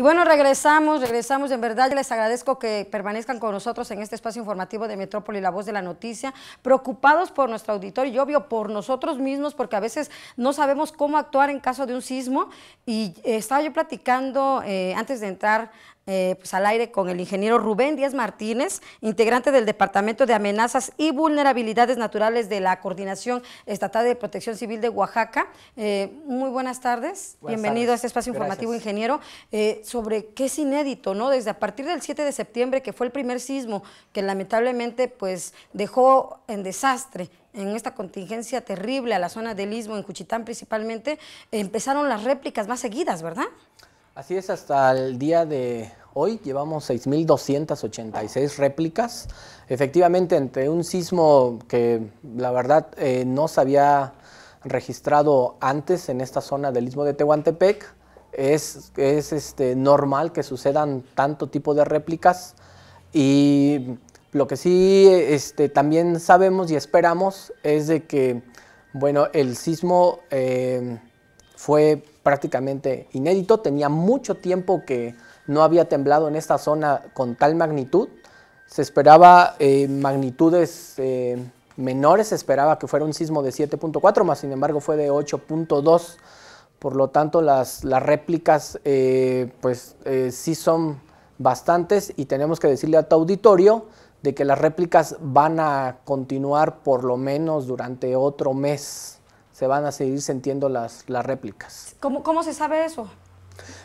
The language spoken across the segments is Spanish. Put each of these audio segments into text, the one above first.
Y bueno, regresamos, regresamos. En verdad, les agradezco que permanezcan con nosotros en este espacio informativo de Metrópoli, la voz de la noticia, preocupados por nuestro auditorio y obvio por nosotros mismos, porque a veces no sabemos cómo actuar en caso de un sismo. Y eh, estaba yo platicando eh, antes de entrar eh, pues al aire con el ingeniero Rubén Díaz Martínez, integrante del Departamento de Amenazas y Vulnerabilidades Naturales de la Coordinación Estatal de Protección Civil de Oaxaca. Eh, muy buenas tardes, bienvenido a este espacio informativo, ingeniero, eh, sobre qué es inédito, ¿no? Desde a partir del 7 de septiembre, que fue el primer sismo que lamentablemente pues dejó en desastre en esta contingencia terrible a la zona del Istmo, en Cuchitán principalmente, empezaron las réplicas más seguidas, ¿verdad? Así es, hasta el día de Hoy llevamos 6.286 réplicas. Efectivamente, entre un sismo que la verdad eh, no se había registrado antes en esta zona del istmo de Tehuantepec, es, este, normal que sucedan tanto tipo de réplicas y lo que sí este, también sabemos y esperamos es de que, bueno, el sismo eh, fue prácticamente inédito, tenía mucho tiempo que no había temblado en esta zona con tal magnitud. Se esperaba eh, magnitudes eh, menores, se esperaba que fuera un sismo de 7.4, más sin embargo fue de 8.2. Por lo tanto, las, las réplicas eh, pues sí son bastantes y tenemos que decirle a tu auditorio de que las réplicas van a continuar por lo menos durante otro mes. Se van a seguir sintiendo las, las réplicas. ¿Cómo, ¿Cómo se sabe eso?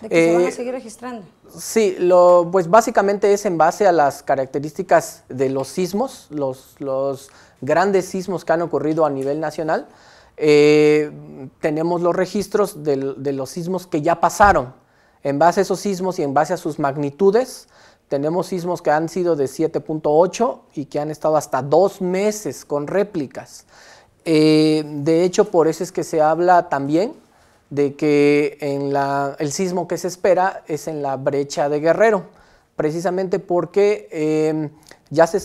¿De que se van a eh, seguir registrando? Sí, lo, pues básicamente es en base a las características de los sismos, los, grandes sismos que han ocurrido a nivel nacional. Eh, tenemos los registros de, los sismos que ya pasaron. En base a esos sismos y en base a sus magnitudes, tenemos sismos que han sido de 7.8 y que han estado hasta dos meses con réplicas. Eh, de hecho, por eso es que se habla también de que en la, el sismo que se espera es en la brecha de Guerrero, precisamente porque em, ya se,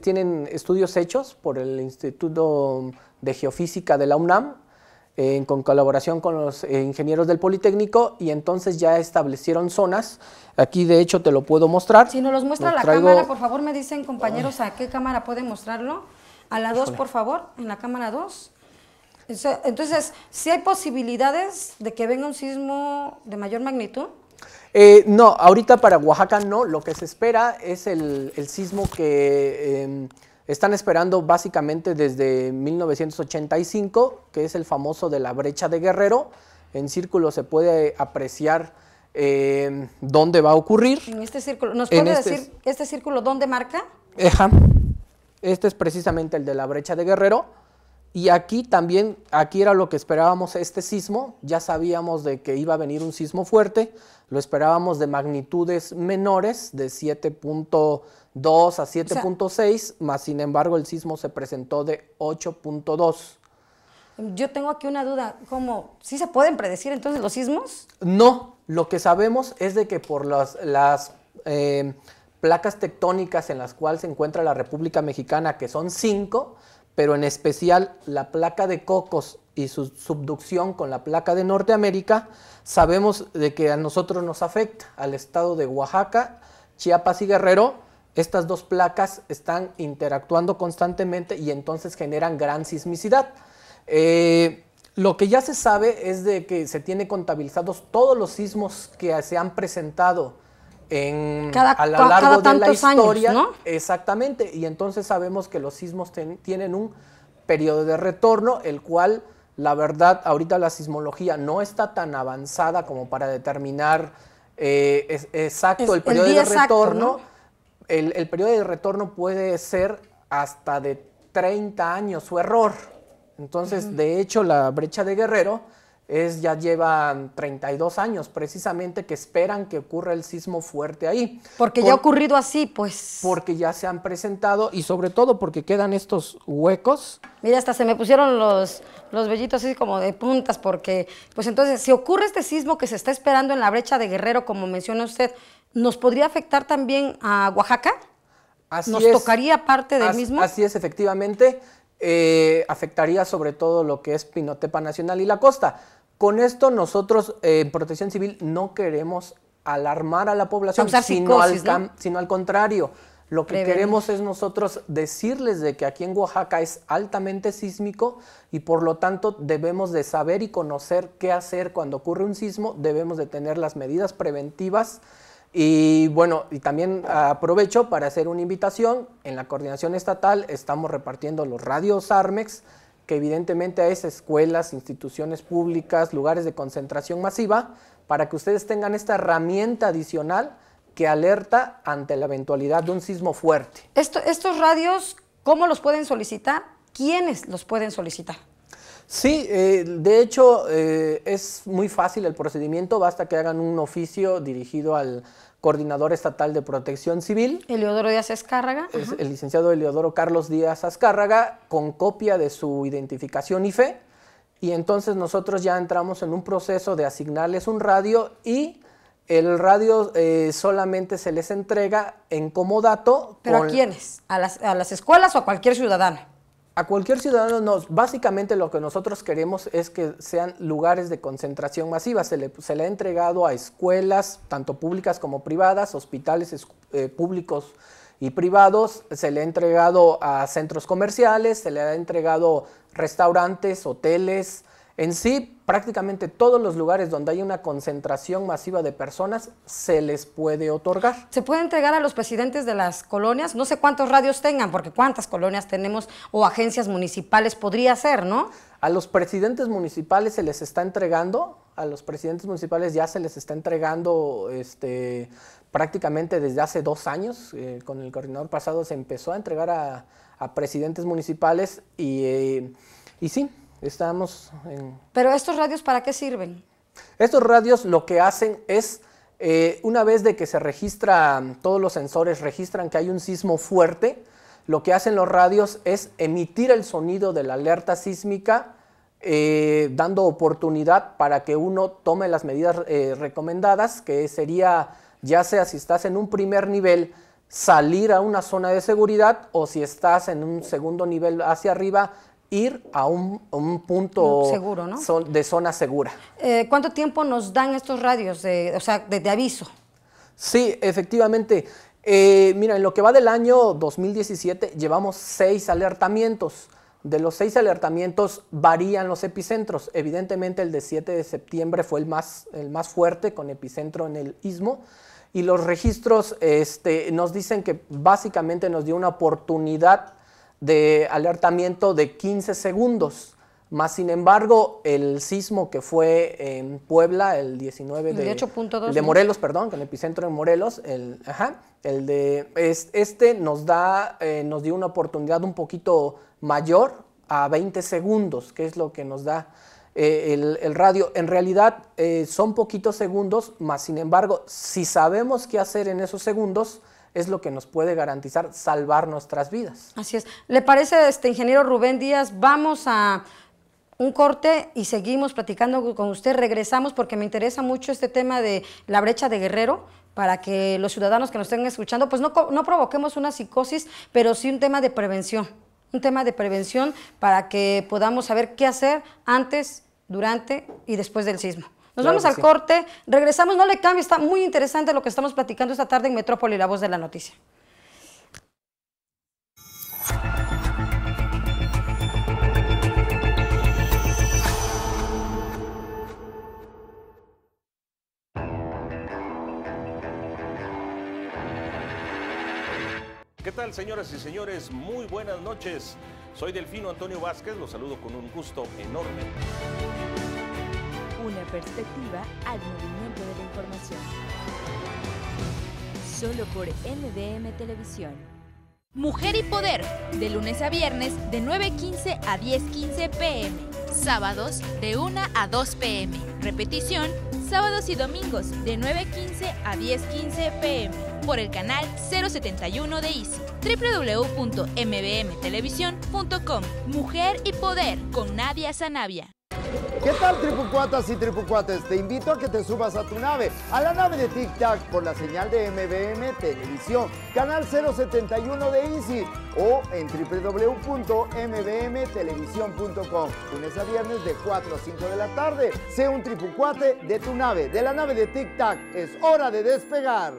tienen estudios hechos por el Instituto de Geofísica de la UNAM, con colaboración con los eh, ingenieros del Politécnico, y entonces ya establecieron zonas. Aquí, de hecho, te lo puedo mostrar. Si no los muestra la cámara, por favor, me dicen, compañeros, a qué cámara puede mostrarlo. A la 2, por favor, en la cámara 2. Entonces, ¿sí hay posibilidades de que venga un sismo de mayor magnitud? Eh, no, ahorita para Oaxaca no. Lo que se espera es el, sismo que em, están esperando básicamente desde 1985, que es el famoso de la brecha de Guerrero. En círculo se puede apreciar em, dónde va a ocurrir. En este círculo. ¿Nos puede este decir este círculo dónde marca? Eja. Este es precisamente el de la brecha de Guerrero. Y aquí también, aquí era lo que esperábamos este sismo, ya sabíamos de que iba a venir un sismo fuerte, lo esperábamos de magnitudes menores, de 7.2 a 7.6, más sin embargo el sismo se presentó de 8.2. Yo tengo aquí una duda, ¿cómo? ¿Sí se pueden predecir entonces los sismos? No, lo que sabemos es de que por las, las eh, placas tectónicas en las cuales se encuentra la República Mexicana, que son cinco, pero en especial la placa de Cocos y su subducción con la placa de Norteamérica, sabemos de que a nosotros nos afecta, al estado de Oaxaca, Chiapas y Guerrero, estas dos placas están interactuando constantemente y entonces generan gran sismicidad. Eh, lo que ya se sabe es de que se tiene contabilizados todos los sismos que se han presentado a lo largo de la historia. Exactamente, y entonces sabemos que los sismos tienen un periodo de retorno, el cual, la verdad, ahorita la sismología no está tan avanzada como para determinar eh, exacto el periodo de retorno. El, periodo de retorno puede ser hasta de 30 años su error. Entonces, de hecho, la brecha de Guerrero es, ya llevan 32 años precisamente que esperan que ocurra el sismo fuerte ahí. Porque ya ha ocurrido así, pues. Porque ya se han presentado y sobre todo porque quedan estos huecos. Mira, hasta se me pusieron los, los vellitos así como de puntas porque, pues entonces, si ocurre este sismo que se está esperando en la brecha de Guerrero, como menciona usted, ¿nos podría afectar también a Oaxaca? Así ¿Nos tocaría parte del mismo? Así es, efectivamente. Eh, afectaría sobre todo lo que es Pinotepa Nacional y la costa. Con esto nosotros eh, en Protección Civil no queremos alarmar a la población, sino, al contrario. Lo que queremos es nosotros decirles de que aquí en Oaxaca es altamente sísmico y por lo tanto debemos de saber y conocer qué hacer cuando ocurre un sismo, debemos de tener las medidas preventivas y bueno, y también aprovecho para hacer una invitación, en la coordinación estatal estamos repartiendo los radios Armex, que evidentemente esas escuelas, instituciones públicas, lugares de concentración masiva, para que ustedes tengan esta herramienta adicional que alerta ante la eventualidad de un sismo fuerte. ¿Estos radios cómo los pueden solicitar? ¿Quiénes los pueden solicitar? Sí, eh, de hecho eh, es muy fácil el procedimiento, basta que hagan un oficio dirigido al, coordinador estatal de protección civil. Eliodoro Díaz Azcárraga. el licenciado Eliodoro Carlos Díaz Azcárraga, con copia de su identificación y fe. Y entonces nosotros ya entramos en un proceso de asignarles un radio y el radio eh, solamente se les entrega en comodato. ¿Pero a quiénes? ¿A las, ¿A las escuelas o a cualquier ciudadano? a cualquier ciudadano, básicamente lo que nosotros queremos es que sean lugares de concentración masiva. Se le, se le ha entregado a escuelas, tanto públicas como privadas, hospitales eh, públicos y privados, se le ha entregado a centros comerciales, se le ha entregado restaurantes, hoteles, en sí, prácticamente todos los lugares donde hay una concentración masiva de personas se les puede otorgar. Se puede entregar a los presidentes de las colonias, no sé cuántos radios tengan, porque cuántas colonias tenemos o agencias municipales podría ser, ¿no? A los presidentes municipales se les está entregando, a los presidentes municipales ya se les está entregando este, prácticamente desde hace dos años, eh, con el coordinador pasado se empezó a entregar a, presidentes municipales y eh, sí, Estamos en... Pero estos radios, ¿para qué sirven? Estos radios lo que hacen es, eh, una vez de que se registra, todos los sensores registran que hay un sismo fuerte, lo que hacen los radios es emitir el sonido de la alerta sísmica, eh, dando oportunidad para que uno tome las medidas eh, recomendadas, que sería, ya sea si estás en un primer nivel, salir a una zona de seguridad o si estás en un segundo nivel hacia arriba, ir a un, punto Seguro, ¿no? de zona segura. Eh, ¿Cuánto tiempo nos dan estos radios, de, o sea, de, aviso? Sí, efectivamente. Eh, mira, en lo que va del año 2017 llevamos seis alertamientos. De los seis alertamientos varían los epicentros. Evidentemente el de 7 de septiembre fue el más, el más fuerte con epicentro en el istmo. Y los registros este, nos dicen que básicamente nos dio una oportunidad de alertamiento de 15 segundos. Más sin embargo, el sismo que fue en Puebla el 19 de, de Morelos, perdón, con el epicentro de Morelos, el, ajá, el de este nos da eh, nos dio una oportunidad un poquito mayor a 20 segundos, que es lo que nos da eh, el, radio. En realidad eh, son poquitos segundos, más sin embargo, si sabemos qué hacer en esos segundos, es lo que nos puede garantizar salvar nuestras vidas. Así es. ¿Le parece, este ingeniero Rubén Díaz, vamos a un corte y seguimos platicando con usted? Regresamos porque me interesa mucho este tema de la brecha de Guerrero para que los ciudadanos que nos estén escuchando, pues no, no provoquemos una psicosis, pero sí un tema de prevención, un tema de prevención para que podamos saber qué hacer antes, durante y después del sismo. Nos vamos al corte, regresamos, no le cambie, está muy interesante lo que estamos platicando esta tarde en Metrópoli, la voz de la noticia. ¿Qué tal, señoras y señores? Muy buenas noches. Soy Delfino Antonio Vázquez, los saludo con un gusto enorme una perspectiva al movimiento de la información. Solo por MDM Televisión. Mujer y Poder, de lunes a viernes de 9.15 a 10.15 pm. Sábados de 1 a 2 pm. Repetición, sábados y domingos de 9.15 a 10.15 pm. Por el canal 071 de ICI. www.mbmtelevisión.com. Mujer y Poder con Nadia Sanabia. ¿Qué tal, tripucuatas y tripucuates? Te invito a que te subas a tu nave, a la nave de Tic Tac, por la señal de MBM Televisión, canal 071 de Easy o en www.mbmtelevisión.com. Lunes a viernes de 4 a 5 de la tarde. Sé un tripucuate de tu nave, de la nave de Tic Tac. Es hora de despegar.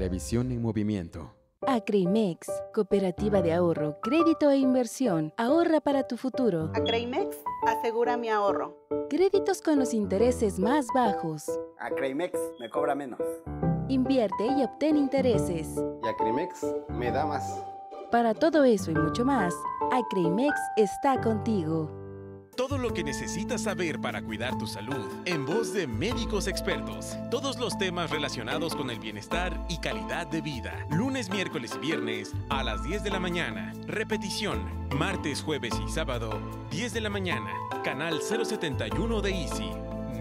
Televisión en movimiento. Acrimex, cooperativa de ahorro, crédito e inversión. Ahorra para tu futuro. Acrimex, asegura mi ahorro. Créditos con los intereses más bajos. Acrimex me cobra menos. Invierte y obtén intereses. Y Acrimex me da más. Para todo eso y mucho más, Acrimex está contigo. Todo lo que necesitas saber para cuidar tu salud en voz de médicos expertos. Todos los temas relacionados con el bienestar y calidad de vida. Lunes, miércoles y viernes a las 10 de la mañana. Repetición. Martes, jueves y sábado, 10 de la mañana. Canal 071 de Easy.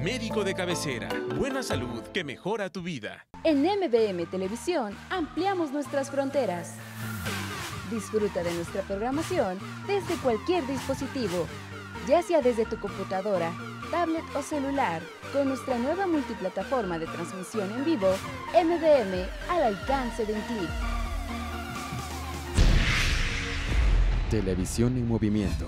Médico de cabecera, buena salud que mejora tu vida. En MBM Televisión ampliamos nuestras fronteras. Disfruta de nuestra programación desde cualquier dispositivo ya sea desde tu computadora, tablet o celular, con nuestra nueva multiplataforma de transmisión en vivo, MDM, al alcance de un clic. Televisión en movimiento.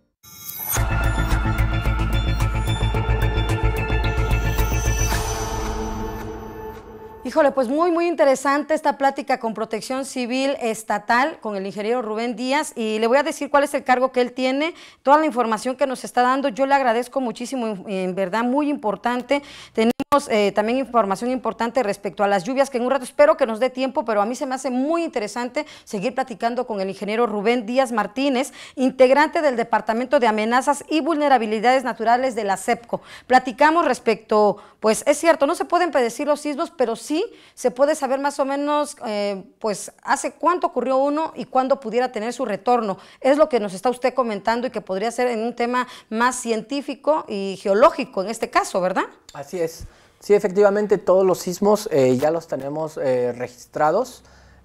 Híjole, pues muy, muy interesante esta plática con Protección Civil Estatal, con el ingeniero Rubén Díaz, y le voy a decir cuál es el cargo que él tiene, toda la información que nos está dando, yo le agradezco muchísimo, en verdad, muy importante. Tenemos eh, también información importante respecto a las lluvias, que en un rato espero que nos dé tiempo, pero a mí se me hace muy interesante seguir platicando con el ingeniero Rubén Díaz Martínez, integrante del Departamento de Amenazas y Vulnerabilidades Naturales de la CEPCO. Platicamos respecto, pues es cierto, no se pueden predecir los sismos, pero sí se puede saber más o menos, eh, pues, hace cuánto ocurrió uno y cuándo pudiera tener su retorno. Es lo que nos está usted comentando y que podría ser en un tema más científico y geológico en este caso, ¿verdad? Así es. Sí, efectivamente, todos los sismos eh, ya los tenemos eh, registrados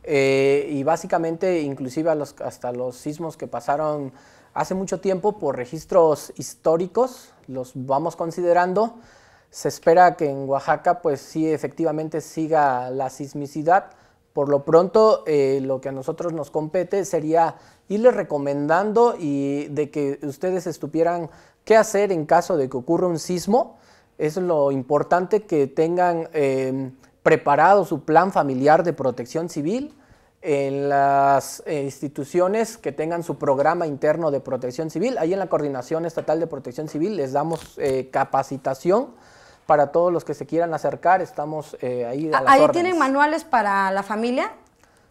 y básicamente, inclusive hasta los sismos que pasaron hace mucho tiempo por registros históricos, los vamos considerando se espera que en Oaxaca, pues sí, efectivamente siga la sismicidad. Por lo pronto, eh, lo que a nosotros nos compete sería irles recomendando y de que ustedes estuvieran qué hacer en caso de que ocurra un sismo. Es lo importante que tengan em, preparado su plan familiar de protección civil en las instituciones que tengan su programa interno de protección civil. Ahí en la Coordinación Estatal de Protección Civil les damos eh, capacitación para todos los que se quieran acercar, estamos eh, ahí. Ah, ¿Ahí tienen manuales para la familia?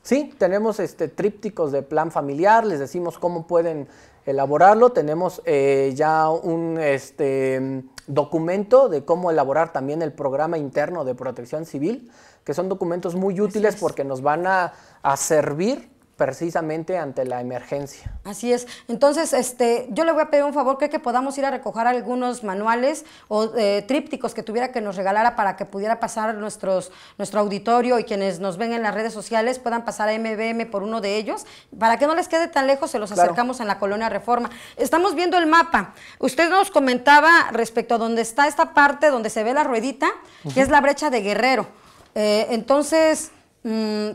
Sí, tenemos este, trípticos de plan familiar, les decimos cómo pueden elaborarlo, tenemos eh, ya un este, documento de cómo elaborar también el programa interno de protección civil, que son documentos muy útiles porque nos van a, a servir precisamente ante la emergencia. Así es. Entonces, este, yo le voy a pedir un favor, creo que podamos ir a recoger algunos manuales o eh, trípticos que tuviera que nos regalara para que pudiera pasar nuestros, nuestro auditorio y quienes nos ven en las redes sociales puedan pasar a MBM por uno de ellos. Para que no les quede tan lejos, se los acercamos en la colonia Reforma. Estamos viendo el mapa. Usted nos comentaba respecto a dónde está esta parte donde se ve la ruedita, que es la brecha de Guerrero. Eh, entonces, mm,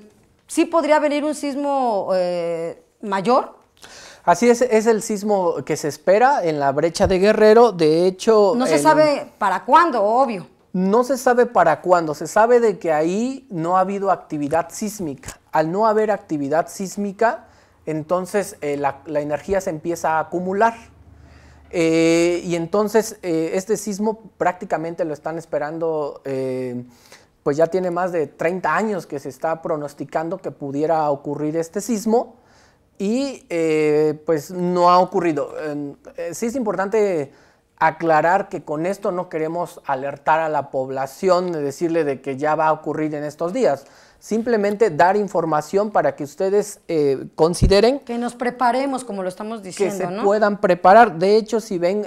sí podría venir un sismo eh, mayor. Así es, es el sismo que se espera en la brecha de Guerrero. De hecho... No se sabe para cuándo, obvio. No se sabe para cuándo, se sabe de que ahí no ha habido actividad sísmica. Al no haber actividad sísmica, entonces eh, la, energía se empieza a acumular. Eh, y entonces este sismo prácticamente lo están esperando pues ya tiene más de 30 años que se está pronosticando que pudiera ocurrir este sismo y eh, pues no ha ocurrido. Eh, sí es importante aclarar que con esto no queremos alertar a la población, de decirle de que ya va a ocurrir en estos días. Simplemente dar información para que ustedes eh, consideren... Que nos preparemos, como lo estamos diciendo, Que se puedan preparar. De hecho, si ven,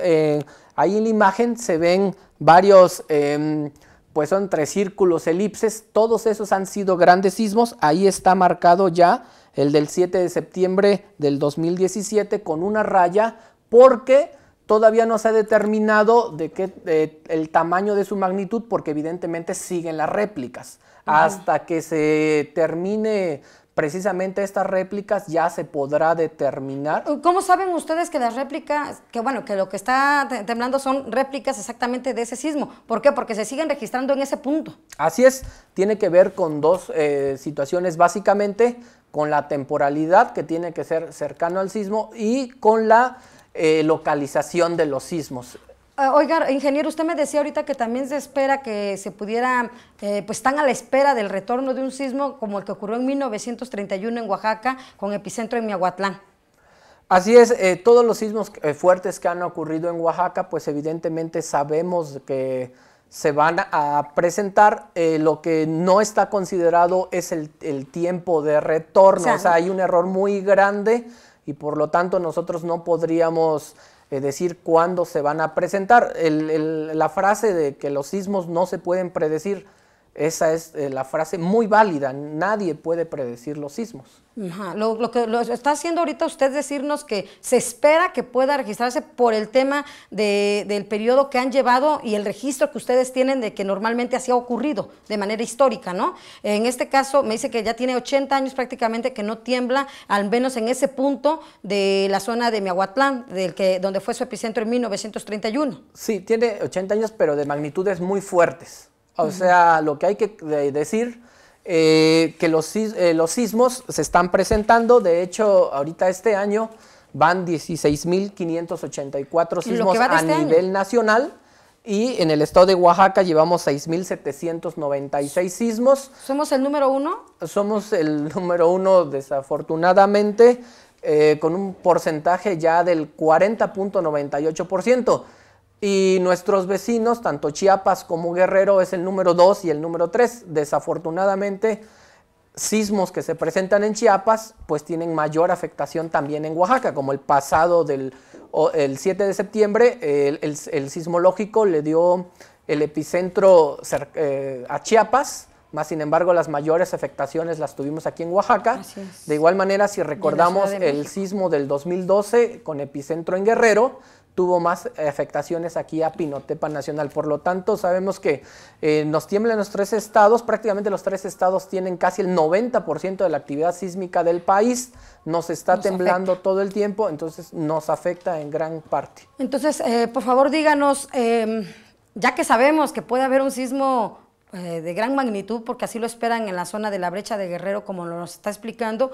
ahí en la imagen se ven varios em, pues son tres círculos, elipses, todos esos han sido grandes sismos, ahí está marcado ya el del 7 de septiembre del 2017 con una raya porque todavía no se ha determinado de el tamaño de su magnitud porque evidentemente siguen las réplicas. Hasta que se termine precisamente estas réplicas ya se podrá determinar. ¿Cómo saben ustedes que las réplicas, que bueno, que lo que está temblando son réplicas exactamente de ese sismo? ¿Por qué? Porque se siguen registrando en ese punto. Así es, tiene que ver con dos eh, situaciones básicamente, con la temporalidad que tiene que ser cercano al sismo y con la eh, localización de los sismos. Ah, oiga, ingeniero, usted me decía ahorita que también se espera que se pudiera, eh, pues están a la espera del retorno de un sismo como el que ocurrió en 1931 en Oaxaca con epicentro en Miahuatlán. Así es, eh, todos los sismos eh, fuertes que han ocurrido en Oaxaca, pues evidentemente sabemos que se van a presentar. lo que no está considerado es el, tiempo de retorno, o sea, hay un error muy grande y por lo tanto nosotros no podríamos eh, decir cuándo se van a presentar. la frase de que los sismos no se pueden predecir esa es eh, la frase muy válida, nadie puede predecir los sismos. Lo, que está haciendo ahorita usted decirnos que se espera que pueda registrarse por el tema del periodo que han llevado y el registro que ustedes tienen de que normalmente así ha ocurrido de manera histórica, ¿no? En este caso me dice que ya tiene 80 años prácticamente que no tiembla, al menos en ese punto de la zona de Miahuatlán, donde fue su epicentro en 1931. Sí, tiene 80 años, pero de magnitudes muy fuertes. O sea, lo que hay que decir, eh, que los, eh, los sismos se están presentando, de hecho, ahorita este año van 16.584 sismos a este nivel nacional. Y en el estado de Oaxaca llevamos 6.796 sismos. ¿Somos el número uno? Somos el número uno, desafortunadamente, eh, con un porcentaje ya del 40.98%. Y nuestros vecinos, tanto Chiapas como Guerrero, es el número 2 y el número 3. Desafortunadamente, sismos que se presentan en Chiapas, pues tienen mayor afectación también en Oaxaca, como el pasado del el 7 de septiembre, el, sismológico le dio el epicentro eh, a Chiapas, más sin embargo las mayores afectaciones las tuvimos aquí en Oaxaca. De igual manera, si recordamos el sismo del 2012 con epicentro en Guerrero, tuvo más afectaciones aquí a Pinotepa Nacional. Por lo tanto, sabemos que eh, nos tiemblan los tres estados, prácticamente los tres estados tienen casi el 90% de la actividad sísmica del país, nos está temblando todo el tiempo, entonces nos afecta en gran parte. Entonces, eh, por favor, díganos, em, ya que sabemos que puede haber un sismo eh, de gran magnitud, porque así lo esperan en la zona de la brecha de Guerrero, como lo nos está explicando,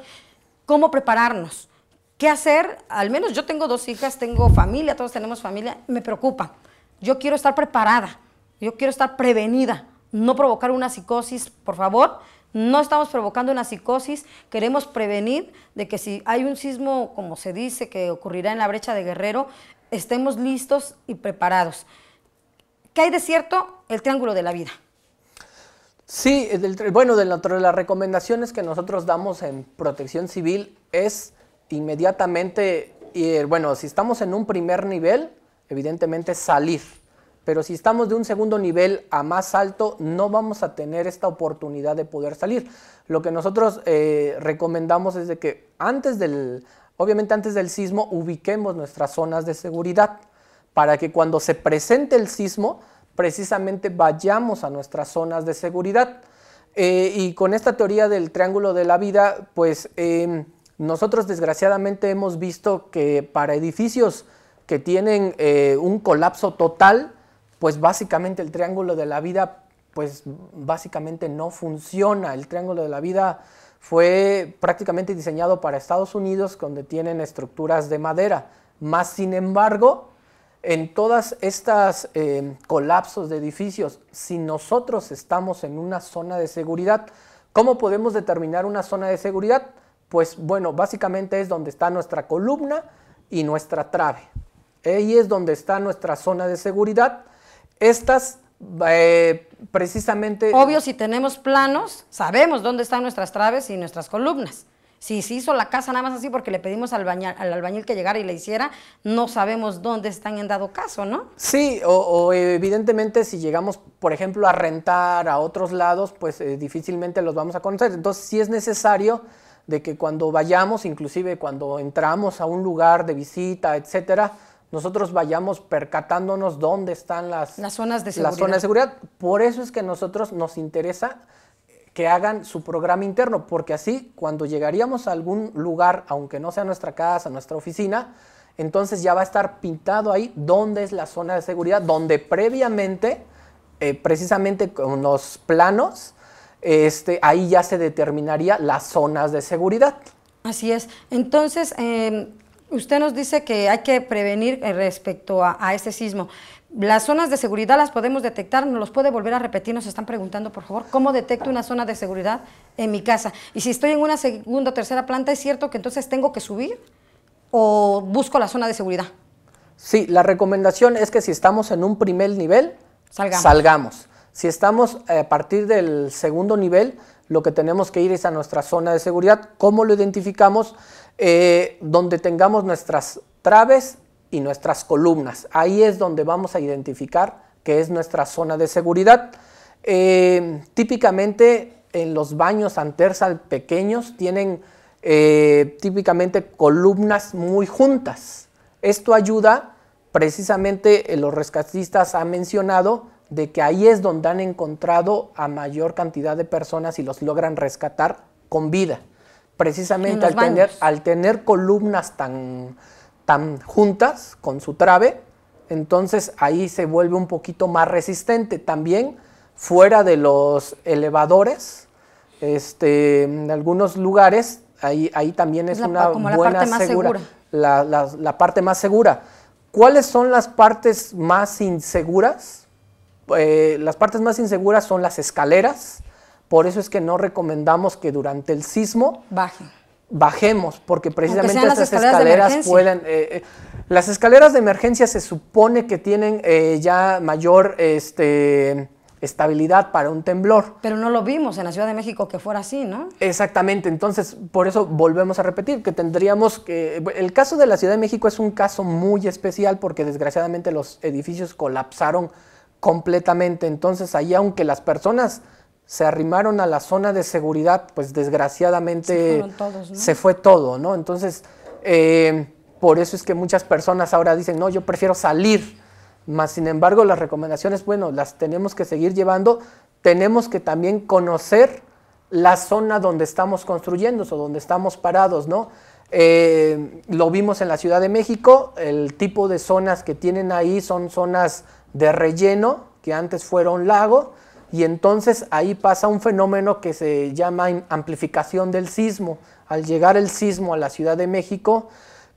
¿cómo prepararnos? ¿Qué hacer? Al menos yo tengo dos hijas, tengo familia, todos tenemos familia, me preocupa. Yo quiero estar preparada, yo quiero estar prevenida, no provocar una psicosis, por favor. No estamos provocando una psicosis, queremos prevenir de que si hay un sismo, como se dice, que ocurrirá en la brecha de Guerrero, estemos listos y preparados. ¿Qué hay de cierto? El triángulo de la vida. Sí, bueno, de las recomendaciones que nosotros damos en protección civil es inmediatamente, y, eh, bueno, si estamos en un primer nivel, evidentemente salir. Pero si estamos de un segundo nivel a más alto, no vamos a tener esta oportunidad de poder salir. Lo que nosotros eh, recomendamos es de que antes del, obviamente antes del sismo, ubiquemos nuestras zonas de seguridad para que cuando se presente el sismo, precisamente vayamos a nuestras zonas de seguridad. Eh, y con esta teoría del triángulo de la vida, pues... Em, nosotros desgraciadamente hemos visto que para edificios que tienen eh, un colapso total, pues básicamente el triángulo de la vida, pues básicamente no funciona. El triángulo de la vida fue prácticamente diseñado para Estados Unidos, donde tienen estructuras de madera. Más sin embargo, en todas estas eh, colapsos de edificios, si nosotros estamos en una zona de seguridad, ¿cómo podemos determinar una zona de seguridad? Pues bueno, básicamente es donde está nuestra columna y nuestra trave. Ahí es donde está nuestra zona de seguridad. Estas eh, precisamente... Obvio, si tenemos planos, sabemos dónde están nuestras traves y nuestras columnas. Si se hizo la casa nada más así porque le pedimos al, albañil que llegara y le hiciera, no sabemos dónde están en dado caso, ¿no? Sí, o, evidentemente si llegamos, por ejemplo, a rentar a otros lados, pues eh, difícilmente los vamos a conocer. Entonces, si es necesario de que cuando vayamos, inclusive cuando entramos a un lugar de visita, etcétera, nosotros vayamos percatándonos dónde están las, zonas de seguridad. de seguridad. Por eso es que a nosotros nos interesa que hagan su programa interno, porque así cuando llegaríamos a algún lugar, aunque no sea nuestra casa, nuestra oficina, entonces ya va a estar pintado ahí dónde es la zona de seguridad, donde previamente, eh, precisamente con los planos, este, ahí ya se determinaría las zonas de seguridad. Así es. Entonces, em, usted nos dice que hay que prevenir eh, respecto a, este sismo. Las zonas de seguridad las podemos detectar, nos los puede volver a repetir, nos están preguntando, por favor, ¿cómo detecto una zona de seguridad en mi casa? Y si estoy en una segunda o tercera planta, ¿es cierto que entonces tengo que subir o busco la zona de seguridad? Sí, la recomendación es que si estamos en un primer nivel, salgamos. Si estamos eh, a partir del segundo nivel, lo que tenemos que ir es a nuestra zona de seguridad. ¿Cómo lo identificamos? Eh, donde tengamos nuestras traves y nuestras columnas. Ahí es donde vamos a identificar que es nuestra zona de seguridad. Eh, típicamente en los baños antersal pequeños tienen típicamente columnas muy juntas. Esto ayuda, precisamente los rescatistas han mencionado, de que ahí es donde han encontrado a mayor cantidad de personas y los logran rescatar con vida. Precisamente al tener, columnas tan, tan juntas con su trave, entonces ahí se vuelve un poquito más resistente. También fuera de los elevadores, este, en algunos lugares, ahí, ahí también es una buena la parte más segura, la parte más segura. ¿Cuáles son las partes más inseguras? Eh, las partes más inseguras son las escaleras, por eso es que no recomendamos que durante el sismo Baje. bajemos, porque precisamente estas escaleras, pueden... Eh, eh, las escaleras de emergencia se supone que tienen ya mayor... Este, estabilidad para un temblor. Pero no lo vimos en la Ciudad de México que fuera así, ¿no? Exactamente, entonces por eso volvemos a repetir que tendríamos que... El caso de la Ciudad de México es un caso muy especial porque desgraciadamente los edificios colapsaron completamente. Entonces ahí, aunque las personas se arrimaron a la zona de seguridad, pues desgraciadamente se, fue todo, ¿no? Entonces, eh, por eso es que muchas personas ahora dicen, no, yo prefiero salir. Más sin embargo, las recomendaciones, bueno, las tenemos que seguir llevando. Tenemos que también conocer la zona donde estamos construyendo o donde estamos parados, ¿no? Eh, lo vimos en la Ciudad de México, el tipo de zonas que tienen ahí son zonas de relleno, que antes fuera un lago, y entonces ahí pasa un fenómeno que se llama amplificación del sismo. Al llegar el sismo a la Ciudad de México,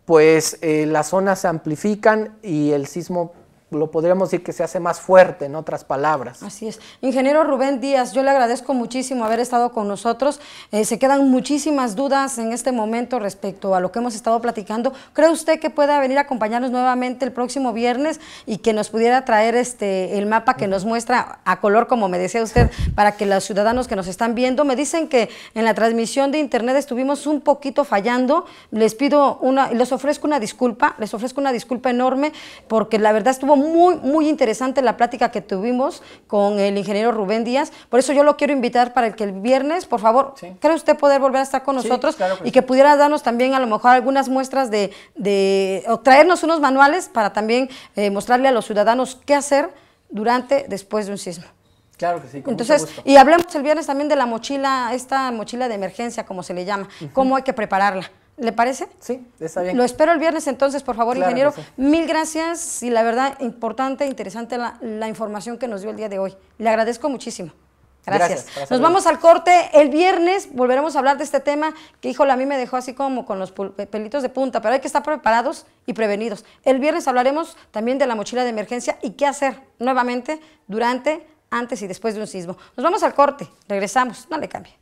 pues eh, las zonas se amplifican y el sismo lo podríamos decir que se hace más fuerte, en otras palabras. Así es. Ingeniero Rubén Díaz, yo le agradezco muchísimo haber estado con nosotros. Eh, se quedan muchísimas dudas en este momento respecto a lo que hemos estado platicando. ¿Cree usted que pueda venir a acompañarnos nuevamente el próximo viernes y que nos pudiera traer este el mapa que nos muestra a color, como me decía usted, para que los ciudadanos que nos están viendo, me dicen que en la transmisión de internet estuvimos un poquito fallando. Les pido una, les ofrezco una disculpa, les ofrezco una disculpa enorme porque la verdad estuvo muy muy, muy interesante la plática que tuvimos con el ingeniero Rubén Díaz. Por eso yo lo quiero invitar para que el viernes, por favor, ¿cree usted poder volver a estar con nosotros? y que pudiera darnos también a lo mejor algunas muestras de, o traernos unos manuales para también eh, mostrarle a los ciudadanos qué hacer durante, después de un sismo. Claro que sí. Con Entonces, y hablemos el viernes también de la mochila, esta mochila de emergencia, como se le llama, cómo hay que prepararla. ¿Le parece? Sí, está bien. Lo espero el viernes entonces, por favor, ingeniero. Mil gracias y la verdad, importante, interesante la, información que nos dio el día de hoy. Le agradezco muchísimo. Gracias. nos vamos al corte. El viernes volveremos a hablar de este tema que, híjole, a mí me dejó así como con los eh, pelitos de punta, pero hay que estar preparados y prevenidos. El viernes hablaremos también de la mochila de emergencia y qué hacer nuevamente durante, antes y después de un sismo. Nos vamos al corte. Regresamos. No le cambie.